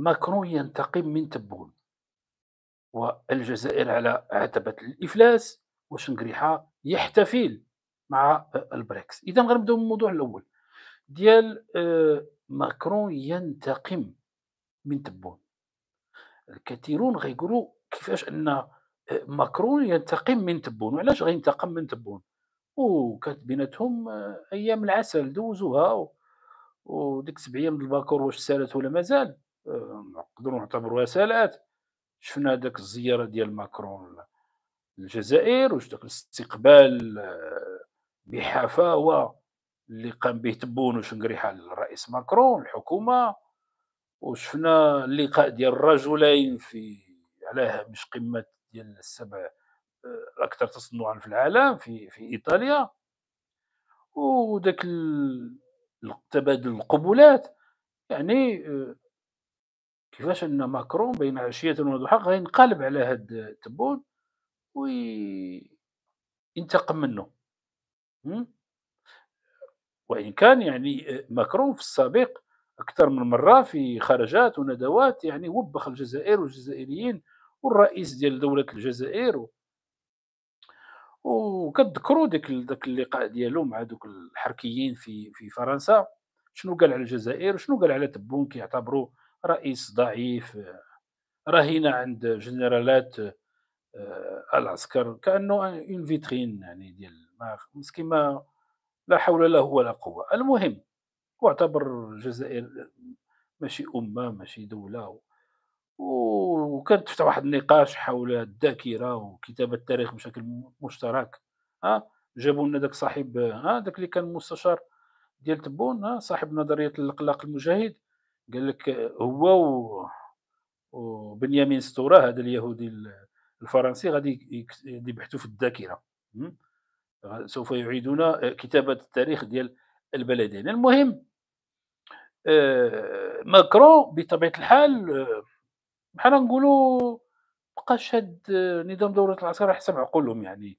ماكرون ينتقم من تبون والجزائر على عتبة الإفلاس وشنقريحة يحتفل مع البريكس إذا غنبداو من الموضوع الأول ديال آه، ماكرون ينتقم من تبون الكثيرون غيقولوا كيفاش ان آه، ماكرون ينتقم من تبون وعلاش غينتقم من تبون وكانت بيناتهم آه، ايام العسل دوزوها وديك سبع ايام الباكور واش سالت ولا مازال نقدروا نعتبروها سالات شفنا داك الزياره ديال ماكرون للجزائر واش داك الاستقبال آه، بحفاوه اللي قام به تبون وشنقريحه للرئيس ماكرون الحكومه وشفنا اللقاء ديال الرجلين في على هامش قمه ديال السبع الاكثر آه، تصنعا في العالم في في ايطاليا وداك تبادل القبلات يعني آه، كيفاش ان ماكرون بين عشيه وضحاها غينقلب على هاد التبون وينتقم منه وان كان يعني ماكرون في السابق اكثر من مره في خرجات وندوات يعني وبخ الجزائر والجزائريين والرئيس ديال دوله الجزائر و... وكتذكروا ديك داك اللقاء ديالو مع دوك الحركيين في في فرنسا شنو قال على الجزائر وشنو قال على تبون كيعتبروه رئيس ضعيف رهينة عند جنرالات آه، العسكر كانه اون فيترين يعني ديال مسكين ما لا حول له ولا قوه المهم واعتبر الجزائر ماشي امه ماشي دوله وكانت تفتح واحد النقاش حول الذاكره وكتابه التاريخ بشكل مشترك ها جابوا لنا داك صاحب ها داك اللي كان مستشار ديال تبون صاحب نظريه الاقلاق المجاهد قال لك هو و... وبنيامين ستوره هذا اليهودي الفرنسي غادي يبحثوا في الذاكره سوف يعيدون كتابه التاريخ ديال البلدين المهم ماكرو آه، ماكرون بطبيعه الحال آه، بحال نقولوا بقى شاد آه، نظام دوله العصر حسب عقولهم يعني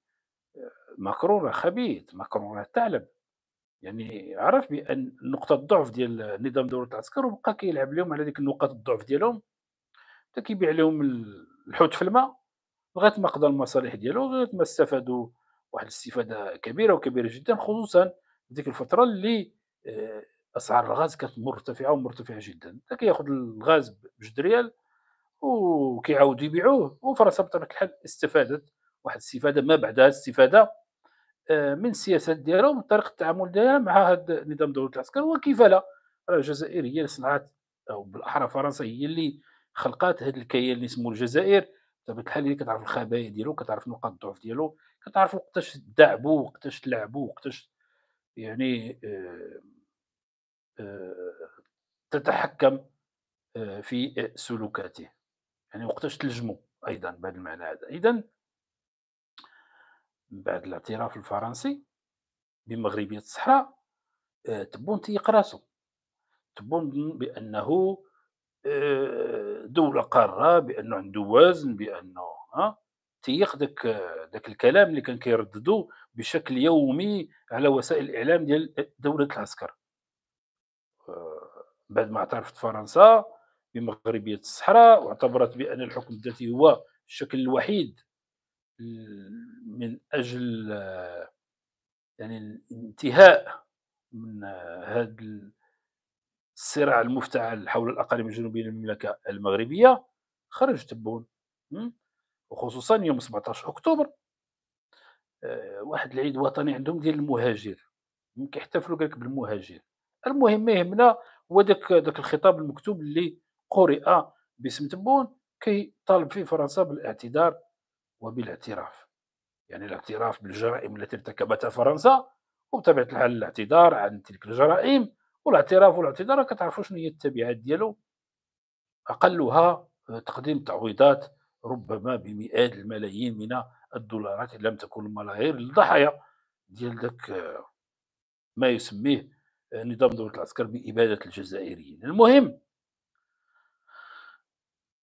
ماكرون راه خبيث ماكرون راه ثعلب يعني عرف بان نقطه الضعف ديال نظام دوله العسكر وبقى كيلعب لهم على ديك النقاط الضعف ديالهم حتى كيبيع لهم الحوت في الماء لغايه ما قضى المصالح ديالو لغايه ما استفادوا واحد الاستفاده كبيره وكبيره جدا خصوصا ديك الفتره اللي آه، اسعار الغاز كانت مرتفعه ومرتفعه جدا حتى كياخذ الغاز بجوج ريال وكيعاود يبيعوه وفرنسا بطبيعه الحال استفادت واحد الاستفاده ما بعدها استفاده آه، من السياسات ديالها ومن طريقه التعامل ديالها مع هذا نظام دوله العسكر وكيف لا راه الجزائر هي اللي صنعت او بالاحرى فرنسا هي اللي خلقات هذا الكيان اللي سموه الجزائر بطبيعه طيب، الحال اللي كتعرف الخبايا ديالو كتعرف نقاط الضعف ديالو كتعرف وقتاش تدعبو وقتاش تلعبو وقتاش يعني آه، آه، تتحكم في سلوكاته يعني وقتاش تلجمو ايضا بهذا المعنى هذا اذا من بعد الاعتراف الفرنسي بمغربية الصحراء آه، تبون تيق راسو تبون بأنه آه، دولة قارة بأنه عنده وزن بأنه ها آه، تيق داك داك الكلام اللي كان كيرددو بشكل يومي على وسائل الإعلام ديال دولة العسكر بعد ما اعترفت فرنسا بمغربية الصحراء واعتبرت بأن الحكم الذاتي هو الشكل الوحيد من اجل يعني الانتهاء من هذا الصراع المفتعل حول الاقاليم الجنوبيه للمملكه المغربيه خرج تبون وخصوصا يوم 17 اكتوبر آه، واحد العيد الوطني عندهم ديال المهاجر كيحتفلوا قالك بالمهاجر المهم ما يهمنا هو داك داك الخطاب المكتوب اللي قرئ باسم تبون كيطالب فيه فرنسا بالاعتذار وبالاعتراف يعني الاعتراف بالجرائم التي ارتكبتها فرنسا وبطبيعه الحال الاعتذار عن تلك الجرائم والاعتراف والاعتذار كتعرفوا شنو هي التبعات ديالو اقلها تقديم تعويضات ربما بمئات الملايين من الدولارات ان لم تكن الملايير للضحايا ديال داك ما يسميه نظام دوله العسكر باباده الجزائريين المهم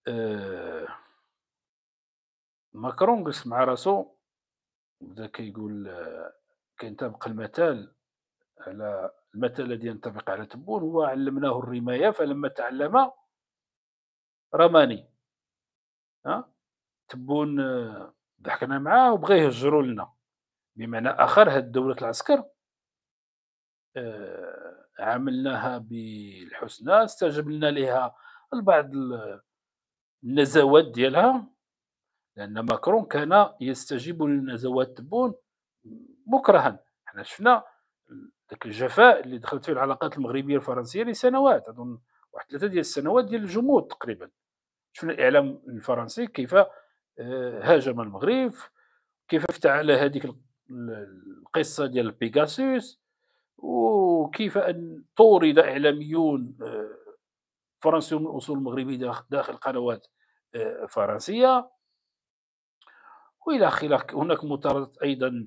آه ماكرون جلس مع راسو بدا كيقول كينطبق المثال على المثل الذي ينطبق على تبون هو علمناه الرماية فلما تعلم رماني ها تبون ضحكنا معاه وبغى يهجروا لنا بمعنى اخر هاد دوله العسكر آه، عملناها بالحسنى استجبلنا لها البعض النزوات ديالها لان ماكرون كان يستجيب للنزوات تبون مكرها احنا شفنا ذاك الجفاء اللي دخلت فيه العلاقات المغربيه الفرنسيه لسنوات اظن واحد ثلاثه ديال السنوات ديال الجمود تقريبا شفنا الاعلام الفرنسي كيف آه، هاجم المغرب كيف افتعل هذيك القصه ديال بيغاسوس وكيف ان طورد اعلاميون آه، فرنسيون من اصول مغربي داخل قنوات آه، فرنسيه والى اخره هناك مطاردة ايضا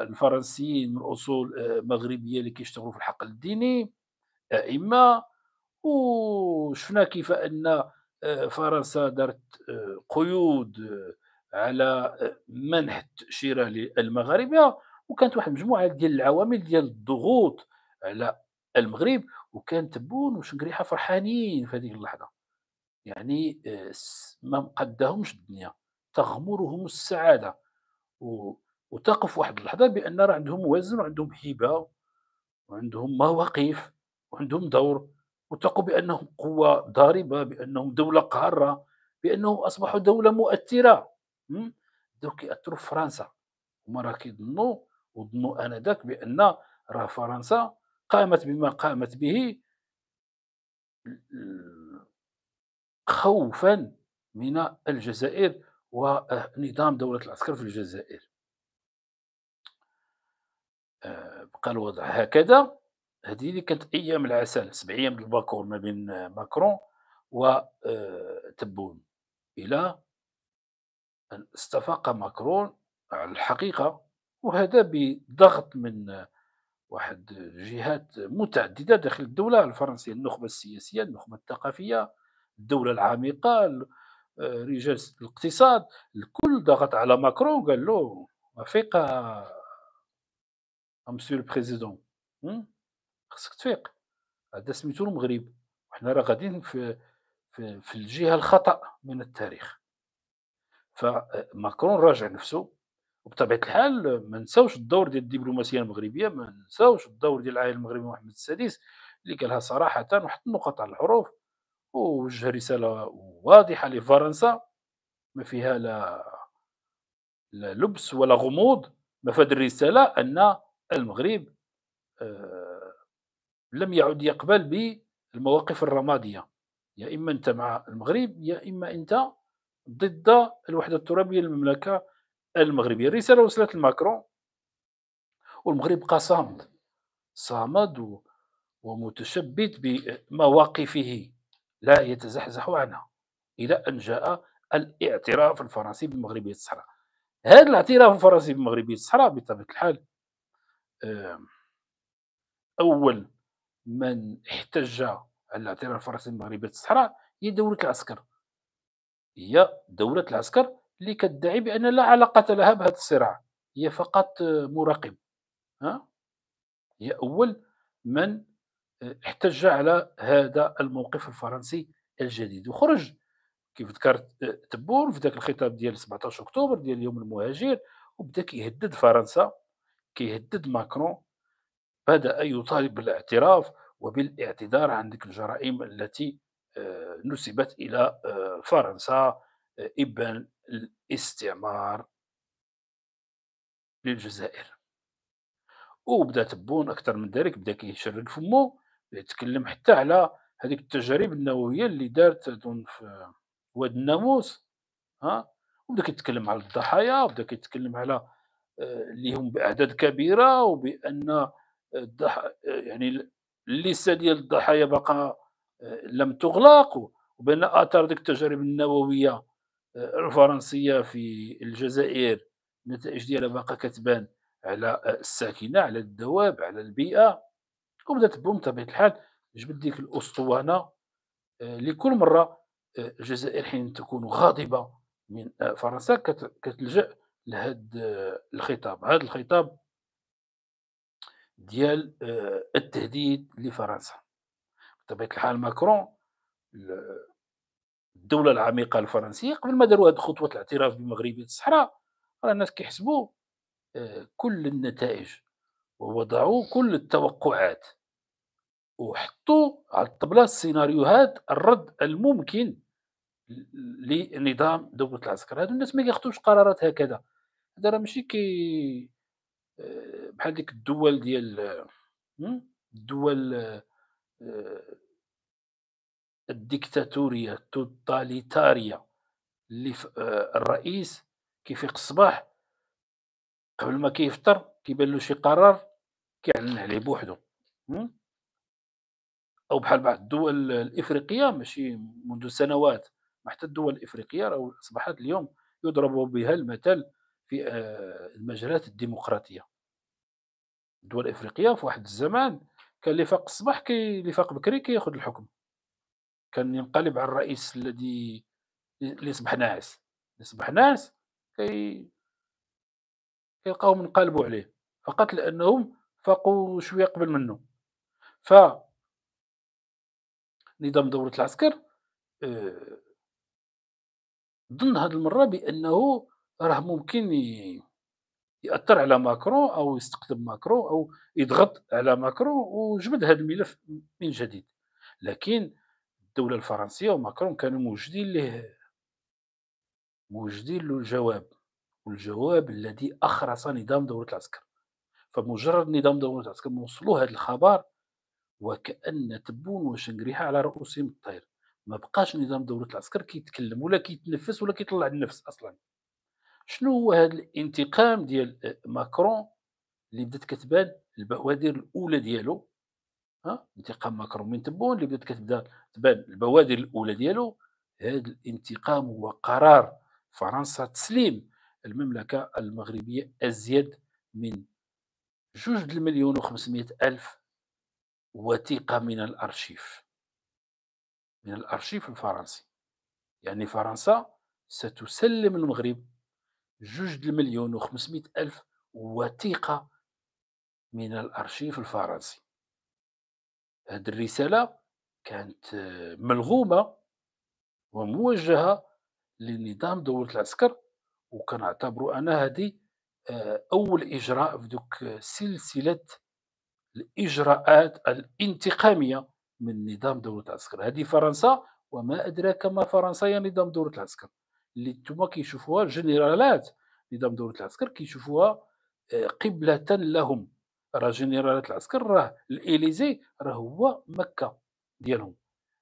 الفرنسيين من اصول آه، مغربيه اللي كيشتغلوا في الحقل الديني ائمه وشفنا كيف ان آه، فرنسا دارت آه، قيود على منح التاشيره للمغاربه وكانت واحد المجموعه ديال العوامل ديال الضغوط على المغرب وكان تبون وشنقريحه فرحانين في هذيك اللحظه يعني ما مقداهمش الدنيا تغمرهم السعاده وتقف واحد اللحظه بان راه عندهم وزن وعندهم هبه وعندهم مواقف وعندهم دور وتقوا بانهم قوه ضاربه بانهم دوله قاره بانهم اصبحوا دوله مؤثره دوك كيأثروا في فرنسا هما راه كيظنوا وظنوا انذاك بان راه فرنسا قامت بما قامت به خوفا من الجزائر ونظام دولة العسكر في الجزائر آه، بقى الوضع هكذا هذه اللي كانت ايام العسل سبع ايام الباكور ما بين ماكرون وتبون آه، الى ان استفاق ماكرون على الحقيقه وهذا بضغط من واحد جهات متعدده داخل الدوله الفرنسيه النخبه السياسيه النخبه الثقافيه الدوله العميقه آه، رجال الاقتصاد الكل ضغط على ماكرون قال له افيق مسيو البريزيدون خصك تفيق هذا سميتو المغرب وحنا راه غاديين في, في في الجهه الخطا من التاريخ فماكرون آه، راجع نفسه وبطبيعه الحال ما نساوش الدور ديال الدبلوماسيه المغربيه ما نساوش الدور ديال العائله المغربيه محمد السادس اللي قالها صراحه وحط النقط على الحروف ووجه رساله واضحه لفرنسا ما فيها لا لا لبس ولا غموض مفاد الرساله ان المغرب آه، لم يعد يقبل بالمواقف الرماديه يا اما انت مع المغرب يا اما انت ضد الوحده الترابيه للمملكه المغربيه الرساله وصلت لماكرون والمغرب بقى صامد صامد ومتشبت بمواقفه لا يتزحزح عنها إلى أن جاء الاعتراف الفرنسي بمغربية الصحراء هذا الاعتراف الفرنسي بمغربية الصحراء بطبيعة الحال أول من احتج على الاعتراف الفرنسي بمغربية الصحراء هي دولة العسكر هي دولة العسكر اللي كتدعي بأن لا علاقة لها بهذا الصراع هي فقط مراقب ها هي أول من احتج على هذا الموقف الفرنسي الجديد وخرج كيف ذكرت آه، تبون في ذاك الخطاب ديال 17 اكتوبر ديال يوم المهاجر وبدا كيهدد فرنسا كيهدد ماكرون بدا يطالب بالاعتراف وبالاعتذار عن ذيك الجرائم التي آه، نسبت الى آه، فرنسا ابن الاستعمار للجزائر وبدا تبون اكثر من ذلك بدا كيشرد فمو يتكلم حتى على هذيك التجارب النوويه اللي دارت اظن في واد الناموس ها وبدا كيتكلم على الضحايا وبدا كيتكلم على آه، اللي هم باعداد كبيره وبان آه، الضح... آه، يعني الليسته ديال الضحايا بقى لم تغلق وبان اثار ديك التجارب النوويه الفرنسيه في الجزائر النتائج ديالها باقا كتبان على الساكنه على الدواب على البيئه وبدات بوم بطبيعه الحال جبت ديك الاسطوانه آه، لكل مره آه، الجزائر حين تكون غاضبه من آه، فرنسا كتلجا لهذا الخطاب هذا الخطاب ديال التهديد لفرنسا بطبيعه الحال ماكرون الدولة العميقة الفرنسية قبل ما داروا هذه خطوة الاعتراف بمغربية الصحراء راه الناس كيحسبوا كل النتائج ووضعوا كل التوقعات وحطوا على الطبلة السيناريوهات الرد الممكن لنظام دولة العسكر هادو الناس ما ياخذوش قرارات هكذا هذا راه ماشي كي آه، بحال ديك الدول ديال آه، الدول آه، الديكتاتورية التوتاليتارية اللي الرئيس كيفيق الصباح قبل ما كيفطر كيبان له شي قرار كيعلن عليه بوحدو او بحال بعض الدول الافريقيه ماشي منذ سنوات حتى الدول الافريقيه راه اصبحت اليوم يضرب بها المثل في آه، المجالات الديمقراطيه الدول الافريقيه في واحد الزمان كان اللي فاق الصباح كي اللي فاق بكري كياخذ الحكم كان ينقلب على الرئيس الذي اللي صبح ناعس اللي يصبح ناعس كي كيلقاهم انقلبوا عليه فقط لانهم فاقوا شويه قبل منه ف نظام دوره العسكر آه، ظن هذه المره بانه راه ممكن ياثر على ماكرون او يستقدم ماكرون او يضغط على ماكرون وجبد هذا الملف من جديد لكن الدوله الفرنسيه وماكرون كانوا موجدين له موجدين له الجواب والجواب الذي اخرس نظام دوله العسكر فمجرد نظام دولة العسكر وصلوا هذا الخبر وكأن تبون وشنقريحة على رؤوسهم الطير ما بقاش نظام دولة العسكر كيتكلم ولا كيتنفس ولا كيطلع النفس أصلا شنو هو هذا الانتقام ديال ماكرون اللي بدات كتبان البوادر الاولى ديالو ها انتقام ماكرون من تبون اللي بدات كتبدا تبان البوادر الاولى ديالو هذا الانتقام هو قرار فرنسا تسليم المملكه المغربيه ازيد من جوج المليون وخمسمائة ألف وثيقة من الأرشيف من الأرشيف الفرنسي يعني فرنسا ستسلم المغرب جوج المليون وخمسمائة ألف وثيقة من الأرشيف الفرنسي هذه الرسالة كانت ملغومة وموجهة لنظام دولة العسكر أعتبر أنا هذه آه، اول اجراء في دوك سلسله الاجراءات الانتقاميه من نظام دوله العسكر هذه فرنسا وما ادراك ما فرنسا يا يعني نظام دوله العسكر اللي نتوما كيشوفوها الجنرالات نظام دوله العسكر كيشوفوها آه، قبله لهم راه جنرالات العسكر راه الاليزي راه هو مكه ديالهم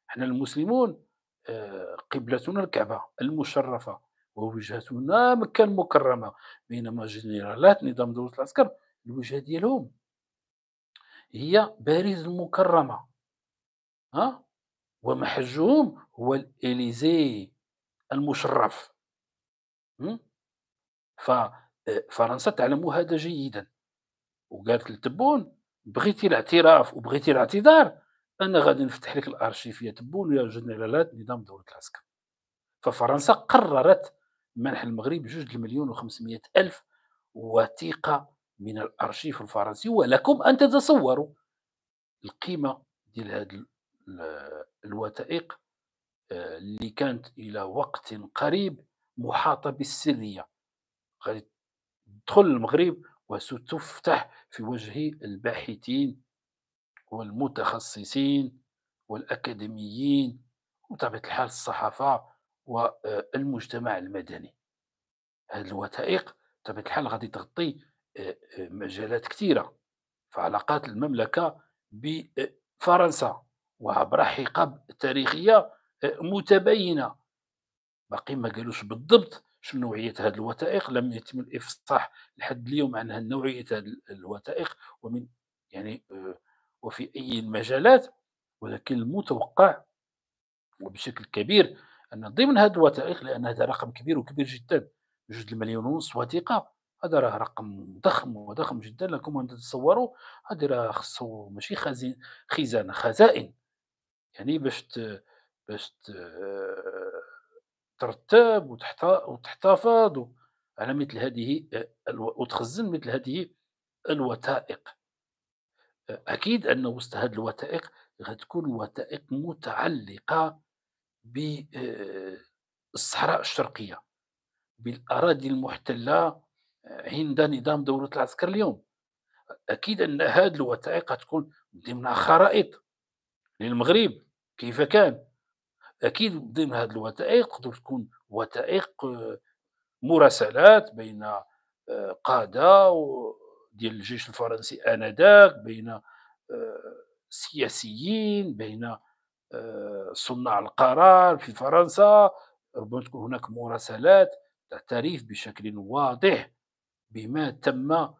حنا المسلمون آه، قبلتنا الكعبه المشرفه ووجهتنا مكة المكرمة بينما جنرالات نظام دولة العسكر الوجهة ديالهم هي باريس المكرمة ها ومحجهم هو الإليزي المشرف ففرنسا آه، تعلم هذا جيدا وقالت لتبون بغيتي الاعتراف وبغيتي الاعتذار انا غادي نفتح لك الارشيف يا تبون يا جنرالات نظام دوله العسكر ففرنسا قررت منح المغرب جوج المليون و ألف وثيقة من الأرشيف الفرنسي ولكم أن تتصوروا القيمة ديال هذه الوثائق آه، اللي كانت إلى وقت قريب محاطة بالسرية غادي تدخل المغرب وستفتح في وجه الباحثين والمتخصصين والأكاديميين وبطبيعة الحال الصحافة والمجتمع المدني هذه الوثائق بطبيعه الحال غادي تغطي آه، آه، مجالات كثيره فعلاقات المملكه بفرنسا وعبر حقب تاريخيه آه، متباينه باقي ما قالوش بالضبط شنو نوعيه هذه الوثائق لم يتم الافصاح لحد اليوم عن نوعيه هذه الوثائق ومن يعني وفي اي المجالات ولكن المتوقع وبشكل كبير ان ضمن هذه الوثائق لان هذا رقم كبير وكبير جدا جوج المليون ونص وثيقه هذا راه رقم ضخم وضخم جدا لكم ان تتصوروا هذا راه خصو ماشي خزين خزانه خزائن يعني باش باش ترتب وتحتفظ على مثل هذه وتخزن مثل هذه الوثائق اكيد ان وسط هذه الوثائق غتكون وثائق متعلقه بالصحراء آه، الشرقيه بالاراضي المحتله آه، عند نظام دوله العسكر اليوم اكيد ان هذه الوثائق تكون ضمن خرائط للمغرب كيف كان اكيد ضمن هذه الوثائق تقدر تكون وثائق آه، مراسلات بين قاده ديال الجيش الفرنسي انذاك بين سياسيين بين آه، صناع القرار في فرنسا ربما تكون هناك مراسلات تعترف بشكل واضح بما تم آه،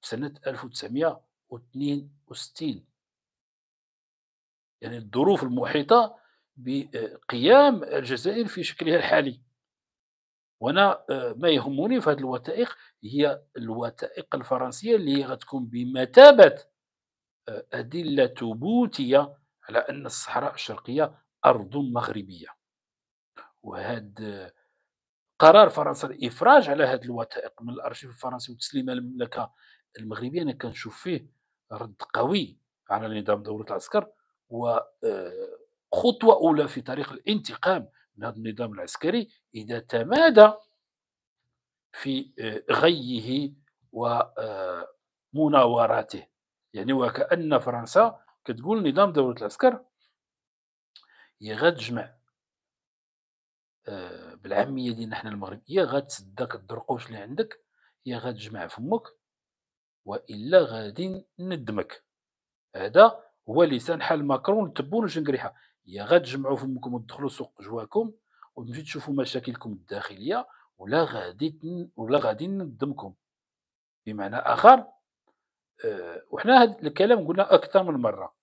سنة 1962 يعني الظروف المحيطة بقيام الجزائر في شكلها الحالي وانا آه، ما يهمني في هذه الوثائق هي الوثائق الفرنسيه اللي غتكون بمثابه ادله ثبوتيه على أن الصحراء الشرقية أرض مغربية وهذا قرار فرنسا الإفراج على هذه الوثائق من الأرشيف الفرنسي وتسليمها للمملكة المغربية أنا كنشوف فيه رد قوي على نظام دوله العسكر وخطوة آه، أولى في طريق الانتقام من هذا النظام العسكري إذا تمادى في آه، غيه ومناوراته آه، يعني وكأن فرنسا كتقول نظام دورة العسكر هي غتجمع آه بالعاميه ديالنا حنا المغربيه غتسدك الدرقوش اللي عندك يا غتجمع فمك والا غادي ندمك هذا هو لسان حال ماكرون تبون وشنقريحه يا غتجمعوا فمكم وتدخلوا سوق جواكم وتمشيو تشوفوا مشاكلكم الداخليه ولا غادي ولا غادي ندمكم بمعنى اخر آه، وحنا هذا الكلام قلنا اكثر من مره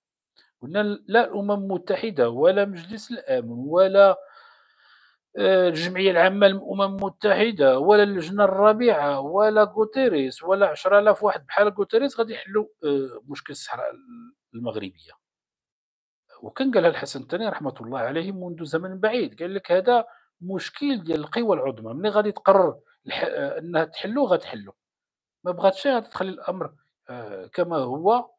قلنا لا الامم المتحده ولا مجلس الامن ولا آه، الجمعيه العامه للامم المتحده ولا اللجنه الرابعه ولا غوتيريس ولا 10000 واحد بحال غوتيريس غادي يحلوا آه، مشكل الصحراء المغربيه وكان قالها الحسن الثاني رحمه الله عليه منذ زمن بعيد قال لك هذا مشكل ديال القوى العظمى ملي غادي تقرر انها تحلو غتحلو ما بغاتش غادي تخلي الامر آه، كما هو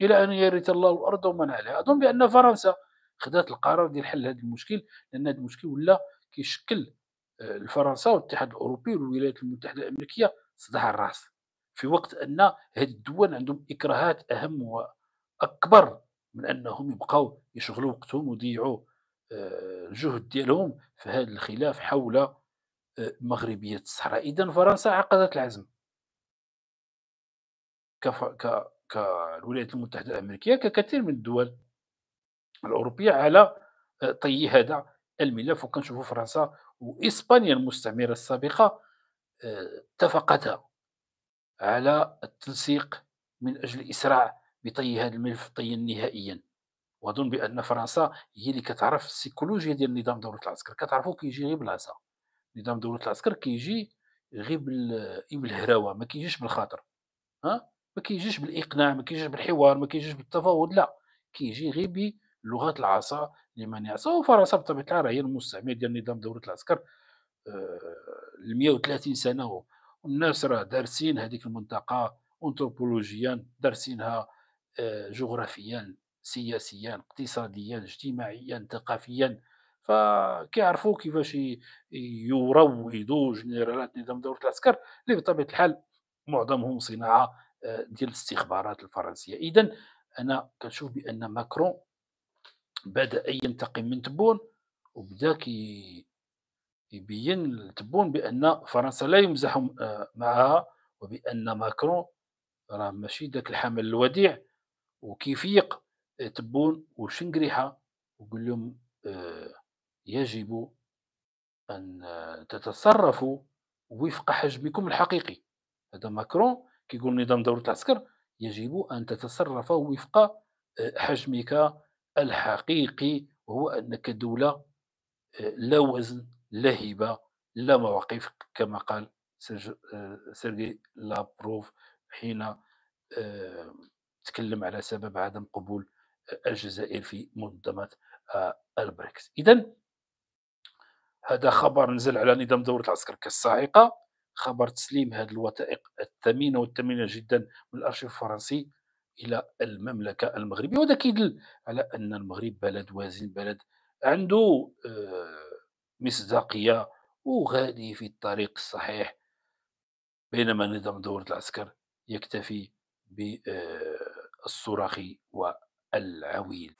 الى ان يرث الله الارض ومن عليها اظن بان فرنسا خدات القرار ديال حل هذا المشكل لان هذا المشكل ولا كيشكل آه، الفرنسا والاتحاد الاوروبي والولايات المتحده الامريكيه صداع الراس في وقت ان هذه الدول عندهم اكراهات اهم واكبر من انهم يبقاو يشغلوا وقتهم ويضيعوا آه، الجهد ديالهم في هذا الخلاف حول مغربيه الصحراء اذا فرنسا عقدت العزم كف... ك... كالولايات المتحده الامريكيه ككثير من الدول الاوروبيه على آه، طي هذا الملف وكنشوفوا فرنسا واسبانيا المستعمره السابقه آه، اتفقتا على التنسيق من اجل الاسراع بطي هذا الملف طيا نهائيا واظن بان فرنسا هي اللي كتعرف السيكولوجيا ديال نظام دوله العسكر كتعرفوا كيجي غير بلاصة نظام دوله العسكر كيجي غير آه، بالهراوه ما كيجيش بالخاطر ها ما كيجيش بالاقناع ما كيجيش بالحوار ما كيجيش بالتفاوض لا كيجي غير بلغه العصا لمن يعصى وفرنسا بطبيعه الحال هي المستعمر ديال نظام دوله العسكر آه، ال 130 سنه والناس راه دارسين هذيك المنطقه انثروبولوجيا دارسينها آه، جغرافيا سياسيا اقتصاديا اجتماعيا ثقافيا فكيعرفوا كيفاش يروضوا جنرالات نظام دوله العسكر اللي بطبيعه الحال معظمهم صناعه ديال الاستخبارات الفرنسيه اذا انا كنشوف بان ماكرون بدا ينتقم من تبون وبدا كي يبين لتبون بان فرنسا لا يمزح آه، معها وبان ماكرون راه ماشي داك الحمل الوديع وكيفيق آه، تبون وشنقريحه وقول لهم آه، يجب ان تتصرفوا وفق حجمكم الحقيقي هذا ماكرون كيقول نظام ضرورة العسكر يجب أن تتصرف وفق آه، حجمك الحقيقي وهو أنك دولة آه، لا وزن لا هبة لا مواقف كما قال آه، سيرجي لابروف حين تكلم على سبب عدم قبول الجزائر في منظمة البريكس إذا هذا خبر نزل على نظام دورة العسكر كالصاعقة خبر تسليم هذه الوثائق الثمينه والثمينه جدا من الارشيف الفرنسي الى المملكه المغربيه وهذا كيدل على ان المغرب بلد وازن بلد عنده آه، مصداقيه وغادي في الطريق الصحيح بينما نظام دوره العسكر يكتفي بالصراخ آه، والعويل